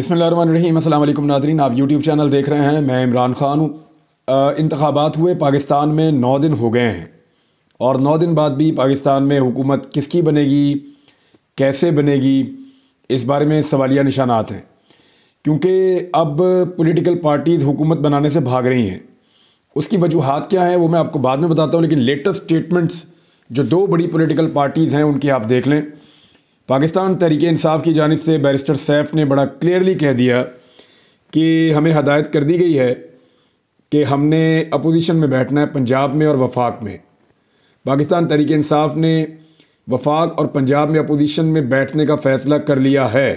अस्सलाम वालेकुम नाजरीन आप यूट्यूब चैनल देख रहे हैं मैं इमरान ख़ान हूँ इंतबात हुए पाकिस्तान में नौ दिन हो गए हैं और नौ दिन बाद भी पाकिस्तान में हुकूमत किसकी बनेगी कैसे बनेगी इस बारे में सवालिया निशानात हैं क्योंकि अब पॉलिटिकल पार्टीज़ हुकूमत बनाने से भाग रही हैं उसकी वजूहत क्या हैं वो मैं आपको बाद में बताता हूँ लेकिन लेटेस्ट स्टेटमेंट्स जो दो बड़ी पॉलिटिकल पार्टीज़ हैं उनकी आप देख लें पाकिस्तान तहरीक इंसाफ की जानब से बैरिस्टर सैफ ने बड़ा क्लियरली कह दिया कि हमें हदायत कर दी गई है कि हमने अपोजिशन में बैठना है पंजाब में और वफाक में पाकिस्तान तहरीक इंसाफ ने वफाक और पंजाब में अपोजिशन में बैठने का फ़ैसला कर लिया है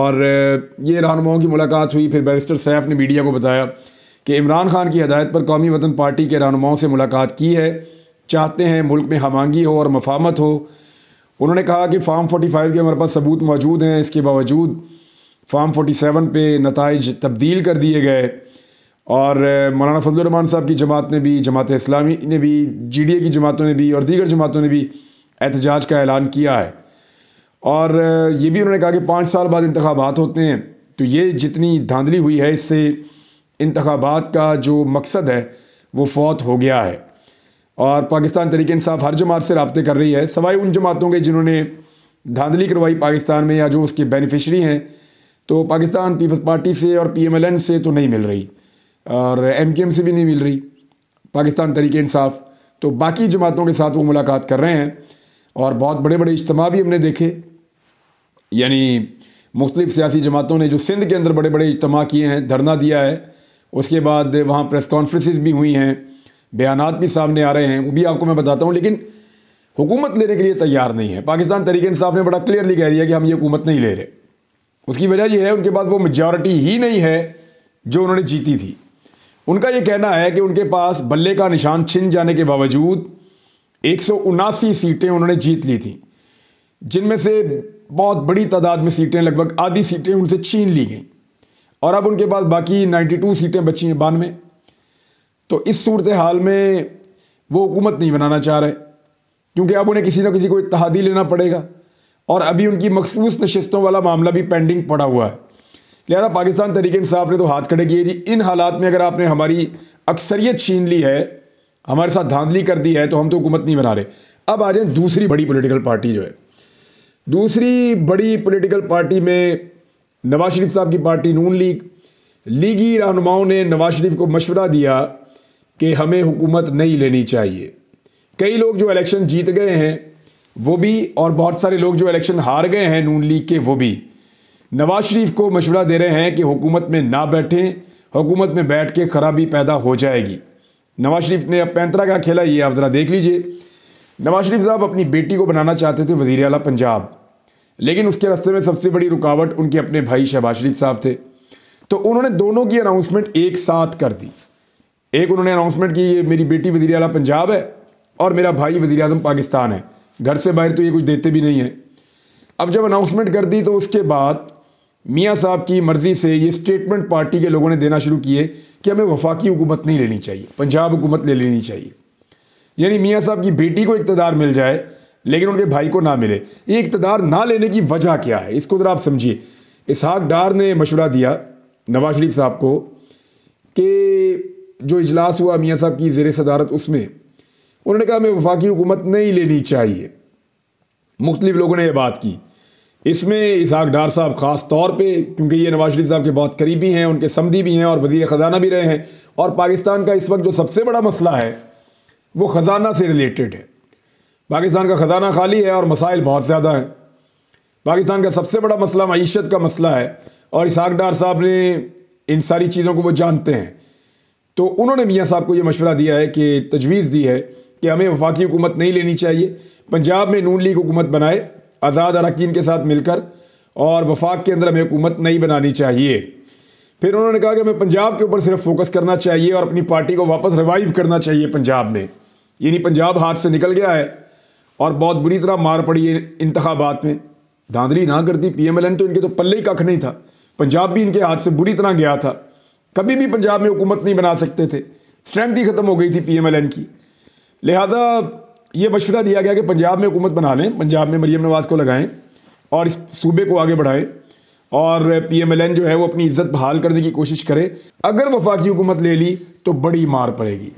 और ये रहनुमाओं की मुलाकात हुई फिर बैरिस्टर सैफ ने मीडिया को बताया कि इमरान खान की हदायत पर कौमी वतन पार्टी के रहनुमाओं से मुलाकात की है चाहते हैं मुल्क में हमांगी हो और मफामत हो उन्होंने कहा कि फार्म 45 के हमारे पास सबूत मौजूद हैं इसके बावजूद फार्म 47 पे नतज तब्दील कर दिए गए और मौलाना फजलरहमान साहब की जमात ने भी जमात इस्लामी ने भी जी डी ए की जमातों ने भी और दीगर जमातों ने भी एहतजाज का ऐलान किया है और ये भी उन्होंने कहा कि पाँच साल बाद इंतबात होते हैं तो ये जितनी धांधली हुई है इससे इंतबात का जो मकसद है वो फौत हो गया है और पाकिस्तान तरीके इंसाफ हर जमात से रबते कर रही है सवाए उन जमातों के जिन्होंने धांधली करवाई पाकिस्तान में या जो उसके बेनिफिशरी हैं तो पाकिस्तान पीपल्स पार्टी से और पीएमएलएन से तो नहीं मिल रही और एमकेएम से भी नहीं मिल रही पाकिस्तान तरीके इंसाफ तो बाकी जमातों के साथ वो मुलाकात कर रहे हैं और बहुत बड़े बड़े इज्तम भी हमने देखे यानी मुख्तलिफ़ सियासी जमातों ने जो सिंध के अंदर बड़े बड़े इज्तम किए हैं धरना दिया है उसके बाद वहाँ प्रेस कॉन्फ्रेंसिस भी हुई हैं बयान भी सामने आ रहे हैं वो भी आपको मैं बताता हूँ लेकिन हुकूमत लेने के लिए तैयार नहीं है पाकिस्तान तरीके इंसाफ ने बड़ा क्लियरली कह दिया कि हम ये हुकूमत नहीं ले रहे उसकी वजह यह है उनके पास वो मेजॉरिटी ही नहीं है जो उन्होंने जीती थी उनका यह कहना है कि उनके पास बल्ले का निशान छिन जाने के बावजूद एक सीटें उन्होंने जीत ली थी जिनमें से बहुत बड़ी तादाद में सीटें लगभग आधी सीटें उनसे छीन ली गई और अब उनके पास बाकी 92 सीटें बची हैं बानवे तो इस सूरत हाल में वो हुकूमत नहीं बनाना चाह रहे क्योंकि अब उन्हें किसी ना किसी को इतहादी लेना पड़ेगा और अभी उनकी मखसूस नशस्तों वाला मामला भी पेंडिंग पड़ा हुआ है लिहाजा पाकिस्तान तरीके इंसाफ ने तो हाथ खड़े किए जी इन हालात में अगर आपने हमारी अक्सरियत छीन ली है हमारे साथ धांधली कर दी है तो हम तो हुकूमत नहीं बना रहे अब आ जाए दूसरी बड़ी पोलिटिकल पार्टी जो है दूसरी बड़ी पोलिटिकल पार्टी में नवाज शरीफ साहब की पार्टी नून लीग लीगी रहनुमाओं ने नवाज शरीफ को मशवरा दिया कि हमें हुकूमत नहीं लेनी चाहिए कई लोग जो इलेक्शन जीत गए हैं वो भी और बहुत सारे लोग जो इलेक्शन हार गए हैं नून लीग के वो भी नवाज शरीफ को मशवरा दे रहे हैं कि हुकूमत में ना बैठें हुकूमत में बैठ के खराबी पैदा हो जाएगी नवाज शरीफ ने अब पैंतरा का खेला ये आप ज़रा देख लीजिए नवाज शरीफ साहब अपनी बेटी को बनाना चाहते थे वजीर अला पंजाब लेकिन उसके रास्ते में सबसे बड़ी रुकावट उनके अपने भाई शहबाज शरीफ साहब थे तो उन्होंने दोनों की अनाउंसमेंट एक साथ कर दी एक उन्होंने अनाउंसमेंट की ये मेरी बेटी वजी अला पंजाब है और मेरा भाई वजी अजम पाकिस्तान है घर से बाहर तो ये कुछ देते भी नहीं हैं अब जब अनाउंसमेंट कर दी तो उसके बाद मियाँ साहब की मर्ज़ी से ये स्टेटमेंट पार्टी के लोगों ने देना शुरू किए कि हमें वफाकी हुकूमत नहीं लेनी चाहिए पंजाब हुकूमत ले लेनी चाहिए यानी मियाँ साहब की बेटी को इकतदार मिल जाए लेकिन उनके भाई को ना मिले ये इकतदार ना लेने की वजह क्या है इसको ज़रा आप समझिए इसहाक डार ने मशवरा दिया नवाज शरीफ साहब को कि जो इजलास हुआ मियाँ साहब की जेर सदारत उसमें उन्होंने कहा हमें वफाकी हुकूमत नहीं लेनी चाहिए मुख्तलिफ लोगों ने यह बात की इसमें इसहाक डार साहब ख़ास तौर पर क्योंकि ये नवाज शरीफ साहब के बहुत करीबी हैं उनके समदी भी हैं और वजीर ख़जाना भी रहे हैं और पाकिस्तान का इस वक्त जो सबसे बड़ा मसला है वो ख़जाना से रिलेटेड है पाकिस्तान का ख़जाना खाली है और मसाइल बहुत ज़्यादा हैं पाकिस्तान का सबसे बड़ा मसला मीशत का मसला है और इसहाक डार साहब ने इन सारी चीज़ों को वो जानते हैं तो उन्होंने मियाँ साहब को ये मशवरा दिया है कि तजवीज़ दी है कि हमें वफाकी हुकूमत नहीं लेनी चाहिए पंजाब में नून लीग हुकूमत बनाए आज़ाद अरकान के साथ मिलकर और वफाक के अंदर हमें हुकूमत नहीं बनानी चाहिए फिर उन्होंने कहा कि हमें पंजाब के ऊपर सिर्फ फोकस करना चाहिए और अपनी पार्टी को वापस रिवाइव करना चाहिए पंजाब में यानी पंजाब हाथ से निकल गया है और बहुत बुरी तरह मार पड़ी है इंतबात में धांधली ना करती पी एम एल एन तो इनके तो पल्ले ही कख नहीं था पंजाब भी इनके हाथ से बुरी तरह गया था कभी भी पंजाब में हुकूमत नहीं बना सकते थे स्ट्रेंथ ही ख़त्म हो गई थी पीएमएलएन की लिहाजा ये मशवरा दिया गया कि पंजाब में हुकूमत बना लें पंजाब में मरीम नवाज़ को लगाएं और इस सूबे को आगे बढ़ाएं और पी एम एल एन जो है वो अपनी इज्जत बहाल करने की कोशिश करे अगर वफाकी हुकूमत ले ली तो बड़ी मार पड़ेगी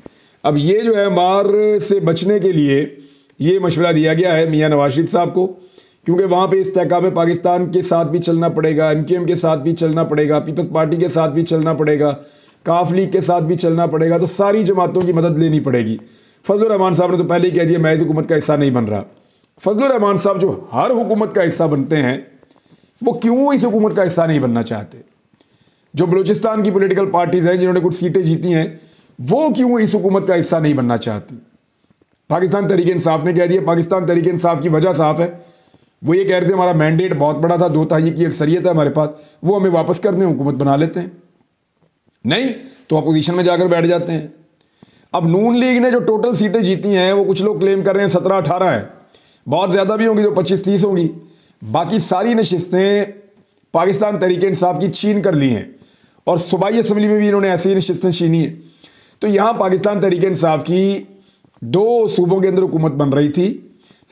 अब ये जो है मार से बचने के लिए ये मशवरा दिया गया है मियाँ नवाज शरीफ साहब को क्योंकि वहाँ पे इस तहका में पाकिस्तान के साथ भी चलना पड़ेगा एम के साथ भी चलना पड़ेगा पीपल्स पार्टी के साथ भी चलना पड़ेगा काफ लीग के साथ भी चलना पड़ेगा तो सारी जमातों की मदद लेनी पड़ेगी फजल रहमान साहब ने तो पहले ही कह दिया मैं हुकूमत का हिस्सा नहीं बन रहा फजल रहमान साहब जो हर हुकूमत का हिस्सा बनते हैं वो क्यों इस हुकूमत का हिस्सा नहीं बनना चाहते जो बलूचिस्तान की पोलिटिकल पार्टीज़ हैं जिन्होंने कुछ सीटें जीती हैं वो क्यों इस हुकूमत का हिस्सा नहीं बनना चाहती पाकिस्तान तरीके इंसाफ ने कह दिया पाकिस्तान तरीके इंसाफ की वजह साफ है वो ये कह रहे थे हमारा मैंडेट बहुत बड़ा था दो ताही की अक्सरियत है हमारे पास वो हमें वापस कर दें हुकूमत बना लेते हैं नहीं तो अपोजिशन में जाकर बैठ जाते हैं अब नून लीग ने जो टोटल सीटें जीती हैं वो कुछ लोग क्लेम कर रहे हैं सत्रह अठारह हैं बहुत ज़्यादा भी होंगी जो पच्चीस तीस होंगी बाकी सारी नशस्तें पाकिस्तान तरीके इंसाफ की छीन कर ली हैं और सूबाई असम्बली में भी इन्होंने ऐसी नशस्तें छीनी हैं तो यहाँ पाकिस्तान तरीके इंसाफ की दो सूबों के अंदर हुकूमत बन रही थी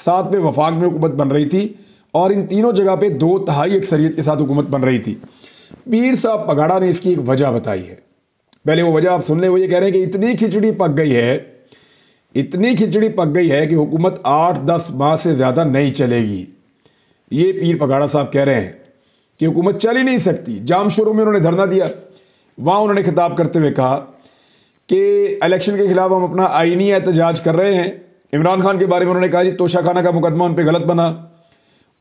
साथ में वफाक में हुकूमत बन रही थी और इन तीनों जगह पर दो तहाई अक्सरियत के साथ हुकूमत बन रही थी पीर साहब पगाड़ा ने इसकी एक वजह बताई है पहले वो वजह आप सुन लें वो ये कह रहे हैं कि इतनी खिचड़ी पक गई है इतनी खिचड़ी पक गई है कि हुकूमत आठ दस माह से ज़्यादा नहीं चलेगी ये पीर पगाड़ा साहब कह रहे हैं कि हुकूमत चल ही नहीं सकती जाम शुरू में उन्होंने धरना दिया वहाँ उन्होंने खिताब करते हुए कहा कि इलेक्शन के खिलाफ हम अपना आइनी एहतजाज कर रहे हैं इमरान खान के बारे में उन्होंने कहा जी तोशाखाना का मुकदमा उन पर गलत बना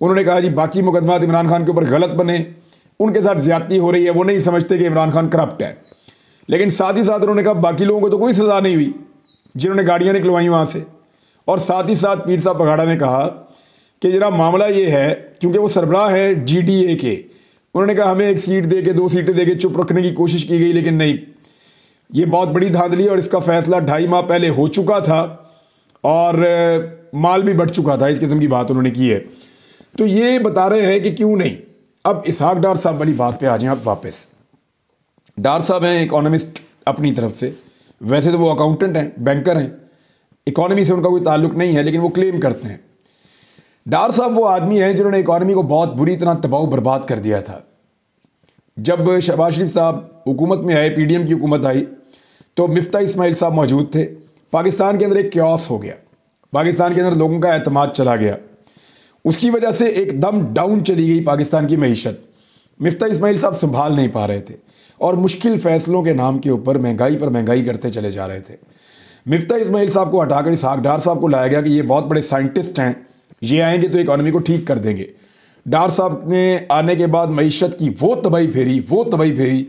उन्होंने कहा जी बाकी मुकदमा इमरान खान के ऊपर गलत बने उनके साथ ज्यादती हो रही है वो नहीं समझते कि इमरान खान करप्ट है लेकिन साथ ही साथ उन्होंने कहा बाकी लोगों को तो कोई सज़ा नहीं हुई जिन्होंने गाड़ियाँ निकलवाई वहाँ से और साथ ही साथ पीर साहब पगाड़ा ने कहा कि जरा मामला ये है क्योंकि वो सरबराह है जी के उन्होंने कहा हमें एक सीट दे के दो सीटें दे के चुप रखने की कोशिश की गई लेकिन नहीं ये बहुत बड़ी धांधली और इसका फैसला ढाई माह पहले हो चुका था और माल भी बढ़ चुका था इस किस्म की बात उन्होंने की है तो ये बता रहे हैं कि क्यों नहीं अब इसहाक डार साहब वाली बात पे आ जाएं आप वापस डार साहब हैं इकोनॉमिस्ट अपनी तरफ से वैसे तो वो अकाउंटेंट हैं बैंकर हैं इकॉनमी से उनका कोई ताल्लुक नहीं है लेकिन वो क्लेम करते हैं डार साहब वो आदमी हैं जिन्होंने इकॉनमी को बहुत बुरी तरह तबाह बर्बाद कर दिया था जब शहबाज शरीफ साहब हुकूमत में आए पी की हुकूमत आई तो मिफ्ता इसमाइल साहब मौजूद थे पाकिस्तान के अंदर एक क्योस हो गया पाकिस्तान के अंदर लोगों का अहतमाद चला गया उसकी वजह से एकदम डाउन चली गई पाकिस्तान की मीशत मफ्ता इसमाइल साहब संभाल नहीं पा रहे थे और मुश्किल फैसलों के नाम के ऊपर महंगाई पर महंगाई करते चले जा रहे थे मफ्ता इसमाइल साहब को हटाकर इसहाक डार साहब को लाया गया कि ये बहुत बड़े साइंटिस्ट हैं ये आएंगे तो इकानमी को ठीक कर देंगे डार साहब ने आने के बाद मीशत की वो तबाही फेरी वो तबाही फेरी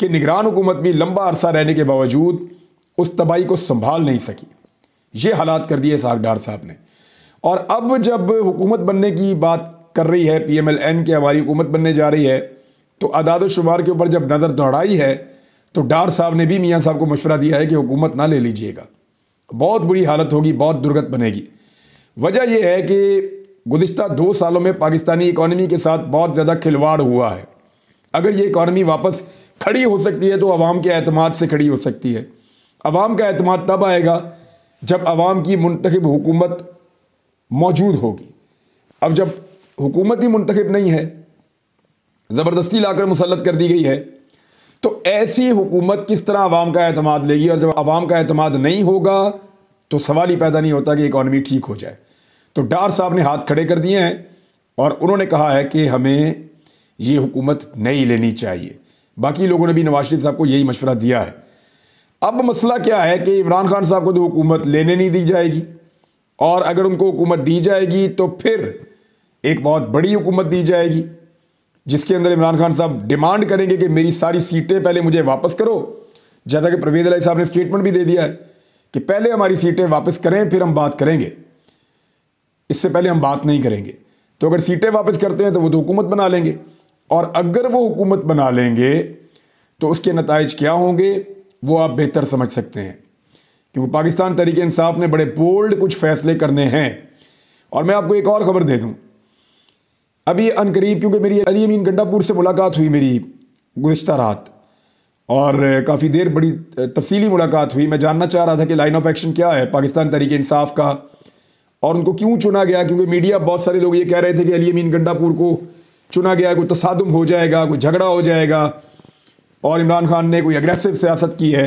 कि निगरान हुकूमत भी लंबा अरसा रहने के बावजूद उस तबाही को संभाल नहीं सकी ये हालात कर दिए सागडार साहब ने और अब जब हुकूमत बनने की बात कर रही है पी एम एल एन के हमारी हुकूमत बनने जा रही है तो अदाद शुमार के ऊपर जब नज़र दौड़ाई है तो डार साहब ने भी मियाँ साहब को मशवरा दिया है कि हुकूमत ना ले लीजिएगा बहुत बुरी हालत होगी बहुत दुर्गत बनेगी वजह यह है कि गुज्त दो सालों में पाकिस्तानी इकानमी के साथ बहुत ज़्यादा खिलवाड़ हुआ है अगर ये इकानमी वापस खड़ी हो सकती है तो आवाम के अहतमाद से खड़ी हो सकती है अवाम का अतमाद तब आएगा जब अवाम की मंतखब हुकूमत मौजूद होगी अब जब हुकूमत ही मंतखब नहीं है ज़बरदस्ती लाकर मुसलत कर दी गई है तो ऐसी हुकूमत किस तरह आवाम का अतमाद लेगी और जब आवाम का अतमाद नहीं होगा तो सवाल ही पैदा नहीं होता कि इकानमी ठीक हो जाए तो डार साहब ने हाथ खड़े कर दिए हैं और उन्होंने कहा है कि हमें ये हुकूमत नहीं लेनी चाहिए बाकी लोगों ने भी नवाज शरीफ साहब को यही मशवरा दिया है अब मसला क्या है कि इमरान खान साहब को तो हुकूमत लेने नहीं दी जाएगी और अगर उनको हुकूमत दी जाएगी तो फिर एक बहुत बड़ी हुकूमत दी जाएगी जिसके अंदर इमरान खान साहब डिमांड करेंगे कि मेरी सारी सीटें पहले मुझे वापस करो जैसा कि प्रवेद अली साहब ने स्टेटमेंट भी दे दिया है कि पहले हमारी सीटें वापस करें फिर हम बात करेंगे इससे पहले हम बात नहीं करेंगे तो अगर सीटें वापस करते हैं तो वो तो हुकूमत बना लेंगे और अगर वो हुकूमत बना लेंगे तो उसके नतज क्या होंगे वो आप बेहतर समझ सकते हैं क्योंकि पाकिस्तान तरीके इंसाफ ने बड़े बोल्ड कुछ फैसले करने हैं और मैं आपको एक और ख़बर दे दूँ अभी अनकरीब क्योंकि मेरी अली अमीन गंडापुर से मुलाकात हुई मेरी गुज्त रात और काफ़ी देर बड़ी तफसीली मुलाकात हुई मैं जानना चाह रहा था कि लाइन ऑफ एक्शन क्या है पाकिस्तान तरीके इंसाफ का और उनको क्यों चुना गया क्योंकि मीडिया बहुत सारे लोग ये कह रहे थे कि अली अमीन गंडापुर को चुना गया कोई तसादम हो जाएगा कोई झगड़ा हो जाएगा और इमरान खान ने कोई अग्रेसिव सियासत की है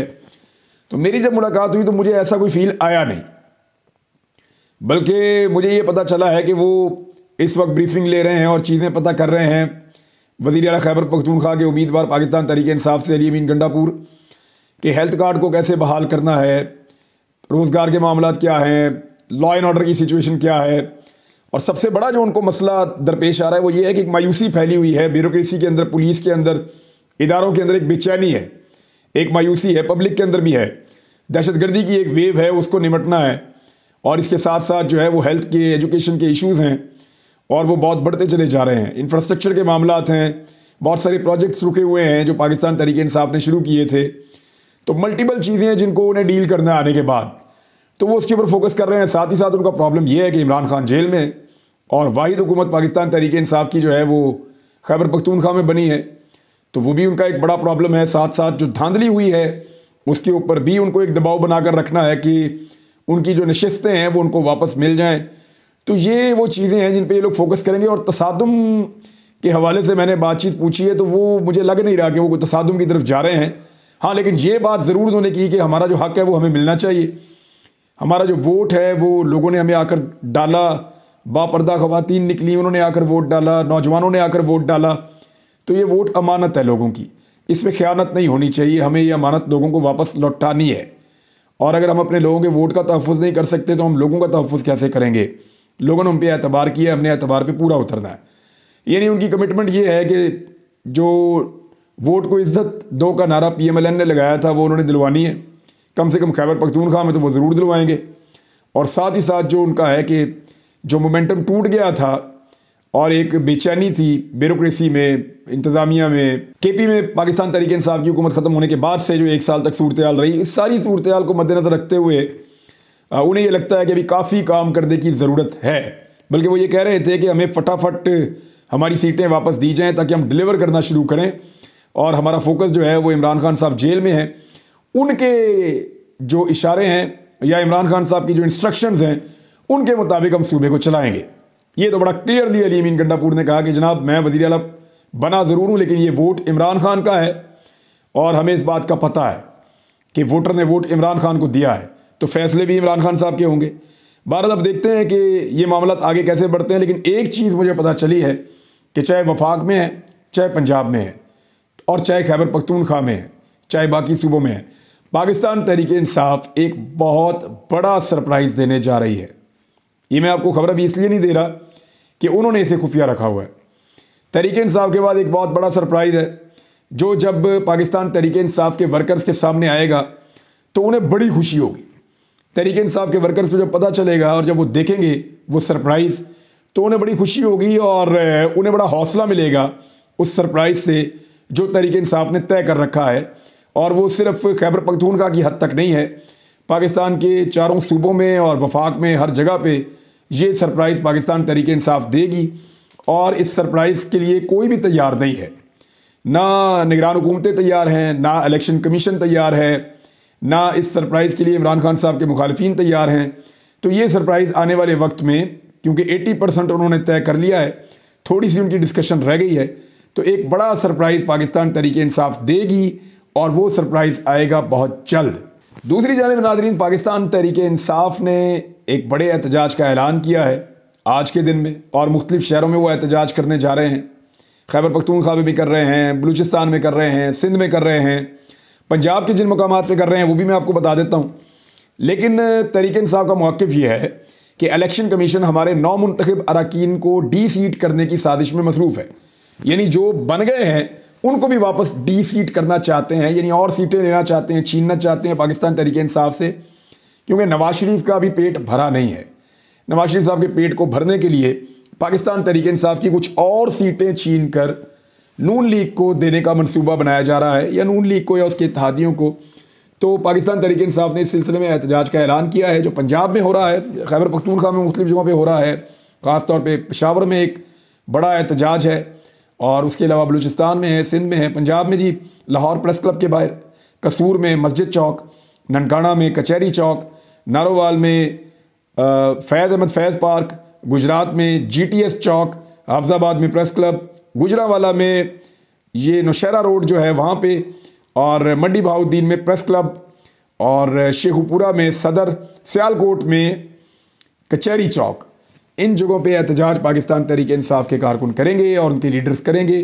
तो मेरी जब मुलाकात हुई तो मुझे ऐसा कोई फील आया नहीं बल्कि मुझे ये पता चला है कि वो इस वक्त ब्रीफिंग ले रहे हैं और चीज़ें पता कर रहे हैं वजी अला खैबर पखतूनखा के उम्मीदवार पाकिस्तान तरीके इंसाफ से अली अमीन गंडापुर के हेल्थ कार्ड को कैसे बहाल करना है रोज़गार के मामला क्या हैं लॉ एंड ऑर्डर की सिचुएशन क्या है और सबसे बड़ा जो उनको मसला दरपेश आ रहा है वो ये है कि एक मायूसी फैली हुई है ब्यूरोसी के अंदर पुलिस के अंदर इदारों के अंदर एक बेचैनी है एक मायूसी है पब्लिक के अंदर भी है दहशतगर्दी की एक वेव है उसको निमटना है और इसके साथ साथ जो है वो हेल्थ के एजुकेशन के इश्यूज़ हैं और वो बहुत बढ़ते चले जा रहे हैं इंफ्रास्ट्रक्चर के मामला हैं बहुत सारे प्रोजेक्ट्स रुके हुए हैं जो पाकिस्तान तरीके इंसाफ ने शुरू किए थे तो मल्टीपल चीज़ें हैं जिनको उन्हें डील करना आने के बाद तो वो उसके ऊपर फोकस कर रहे हैं साथ ही साथ उनका प्रॉब्लम यह है कि इमरान खान जेल में और वाहिद हुकूमत पाकिस्तान तरीके इंसाफ की जो है वो खैबर पख्तूनखा में बनी है तो वो भी उनका एक बड़ा प्रॉब्लम है साथ साथ जो धांधली हुई है उसके ऊपर भी उनको एक दबाव बनाकर रखना है कि उनकी जो नशस्तें हैं वो उनको वापस मिल जाएं तो ये वो चीज़ें हैं जिन पे ये लोग फोकस करेंगे और तसादम के हवाले से मैंने बातचीत पूछी है तो वो मुझे लग नहीं रहा कि वो तसादम की तरफ जा रहे हैं हाँ लेकिन ये बात ज़रूर उन्होंने की कि हमारा जो हक है वो हमें मिलना चाहिए हमारा जो वोट है वो लोगों ने हमें आकर डाला बापर्दा खुवान निकली उन्होंने आकर वोट डाला नौजवानों ने आकर वोट डाला तो ये वोट अमानत है लोगों की इसमें ख्यानत नहीं होनी चाहिए हमें ये अमानत लोगों को वापस लौटानी है और अगर हम अपने लोगों के वोट का तहफ़ नहीं कर सकते तो हम लोगों का तहफ़ कैसे करेंगे लोगों ने उन पर एतबार किया हमने एतबार पर पूरा उतरना है यानी उनकी कमिटमेंट ये है कि जो वोट को इज़्ज़त दो का नारा पी एम एल एन ने लगाया था वो उन्होंने दिलवानी है कम से कम खैबर पख्तूनख्वा में तो वो ज़रूर दिलवाएंगे और साथ ही साथ जो उनका है कि जो मोमेंटम टूट गया था और एक बेचैनी थी ब्यूरोसी में इंतज़ामिया में के पी में पाकिस्तान तरीके इंसाफ की हुकूमत ख़त्म होने के बाद से जो एक साल तक सूरत हाल रही इस सारी सूरत हाल को मद्देनज़र रखते हुए उन्हें ये लगता है कि अभी काफ़ी काम करने की ज़रूरत है बल्कि वो ये कह रहे थे कि हमें फटाफट हमारी सीटें वापस दी जाएँ ताकि हम डिलीवर करना शुरू करें और हमारा फोकस जो है वो इमरान खान साहब जेल में हैं उनके जो इशारे हैं या इमरान खान साहब की जो इंस्ट्रक्शंस हैं उनके मुताबिक हम सूबे को चलाएँगे ये तो बड़ा क्लियरली अली अमीन गंडापुर ने कहा कि जनाब मैं वजी अला बना ज़रूर हूँ लेकिन ये वोट इमरान खान का है और हमें इस बात का पता है कि वोटर ने वोट इमरान खान को दिया है तो फैसले भी इमरान खान साहब के होंगे बहरहाल अब देखते हैं कि ये मामला आगे कैसे बढ़ते हैं लेकिन एक चीज़ मुझे पता चली है कि चाहे वफाक में है चाहे पंजाब में है और चाहे खैबर पख्तूनख्वा में है चाहे बाकी सूबों में है पाकिस्तान तहरीक इंसाफ एक बहुत बड़ा सरप्राइज़ देने जा रही है ये मैं आपको खबर अभी इसलिए नहीं दे रहा कि उन्होंने इसे खुफिया रखा हुआ है तहरीक इंसाफ के बाद एक बहुत बड़ा सरप्राइज़ है जो जब पाकिस्तान तहरीक इंसाफ के वर्कर्स के सामने आएगा तो उन्हें बड़ी खुशी होगी तहरीक इंसाफ के वर्कर्स को जब पता चलेगा और जब वो देखेंगे वो सरप्राइज़ तो उन्हें बड़ी खुशी होगी और उन्हें बड़ा हौसला मिलेगा उस सरप्राइज़ से जो तहरीक इंसाफ ने तय कर रखा है और वो सिर्फ खैबर पखतूनखा की हद तक नहीं है पाकिस्तान के चारों सूबों में और वफाक में हर जगह पे ये सरप्राइज़ पाकिस्तान तहरीक इंसाफ देगी और इस सरप्राइज़ के लिए कोई भी तैयार नहीं है ना निगरान हुकूमतें तैयार हैं ना इलेक्शन कमीशन तैयार है ना इस सरप्राइज़ के लिए इमरान खान साहब के मुखालफी तैयार हैं तो ये सरप्राइज़ आने वाले वक्त में क्योंकि 80 परसेंट उन्होंने तय कर लिया है थोड़ी सी उनकी डिस्कशन रह गई है तो एक बड़ा सरप्राइज़ पाकिस्तान तरीके इंसाफ देगी और वो सरप्राइज़ आएगा बहुत जल्द दूसरी जानब नादरीन पाकिस्तान तहरीक इंसाफ ने एक बड़े एहतजाज का ऐलान किया है आज के दिन में और मुख्तलिफ शहरों में वो एहतजाज करने जा रहे हैं खैबर पखतूनखा में भी कर रहे हैं बलूचिस्तान में कर रहे हैं सिंध में कर रहे हैं पंजाब के जिन मकाम पर कर रहे हैं वो भी मैं आपको बता देता हूँ लेकिन तहरीक इंसाफ का मौक़ यह है कि इलेक्शन कमीशन हमारे नौ मंतखब अरकान को डी सीट करने की साजिश में मसरूफ़ है यानी जो बन गए हैं उनको भी वापस डी सीट करना चाहते हैं यानी और सीटें लेना चाहते हैं छीनना चाहते हैं पाकिस्तान तरीके इंसाफ से क्योंकि नवाज शरीफ का अभी पेट भरा नहीं है नवाज शरीफ साहब के पेट को भरने के लिए पाकिस्तान तरीके इंसाफ की कुछ और सीटें छीन कर नून लीग को देने का मनसूबा बनाया जा रहा है या नून लीग को या उसके इतिहादियों को तो पाकिस्तान तरीके इंसाफ ने इस सिलसिले में एहतजाज का ऐलान किया है जो पंजाब में हो रहा है खैबर पखतूनखा में मुख्तु जगहों पर हो रहा है ख़ासतौर पर पेशावर में एक बड़ा एहतजाज है और उसके अलावा बलूचिस्तान में है सिंध में है पंजाब में जी लाहौर प्रेस क्लब के बाहर कसूर में मस्जिद चौक ननकाना में कचहरी चौक नारोवाल में फैज़ अहमद फैज़ पार्क गुजरात में जीटीएस चौक हाफजाबाद में प्रेस क्लब गुजरावाला में ये नौशहरा रोड जो है वहाँ पे और मंडी बहाउद्दीन में प्रेस क्लब और शेखुपुरा में सदर सियालकोट में कचहरी चौक इन जगहों पे एहतजाज पाकिस्तान तरीके इंसाफ के कारकुन करेंगे और उनके लीडर्स करेंगे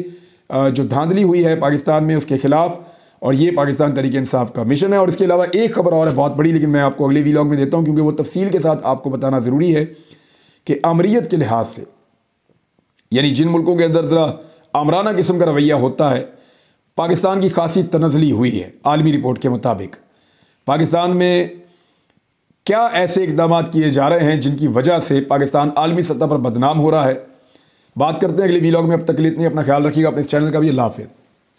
जो धांधली हुई है पाकिस्तान में उसके ख़िलाफ़ और ये पाकिस्तान तरीके इंसाफ का मिशन है और इसके अलावा एक खबर और है बहुत बड़ी लेकिन मैं आपको अगले वीलॉग में देता हूँ क्योंकि वो तफसील के साथ आपको बताना ज़रूरी है कि अमरीत के लिहाज से यानी जिन मुल्कों के अंदर ज़रा आमराना किस्म का रवैया होता है पाकिस्तान की खासी तनजली हुई है आलमी रिपोर्ट के मुताबिक पाकिस्तान में क्या ऐसे इकदाम किए जा रहे हैं जिनकी वजह से पाकिस्तान आलमी सतह पर बदनाम हो रहा है बात करते हैं अगले वीलॉग में अब तक के लिए इतनी अपना ख्याल रखिएगा अपने इस चैनल का भी लाफिज़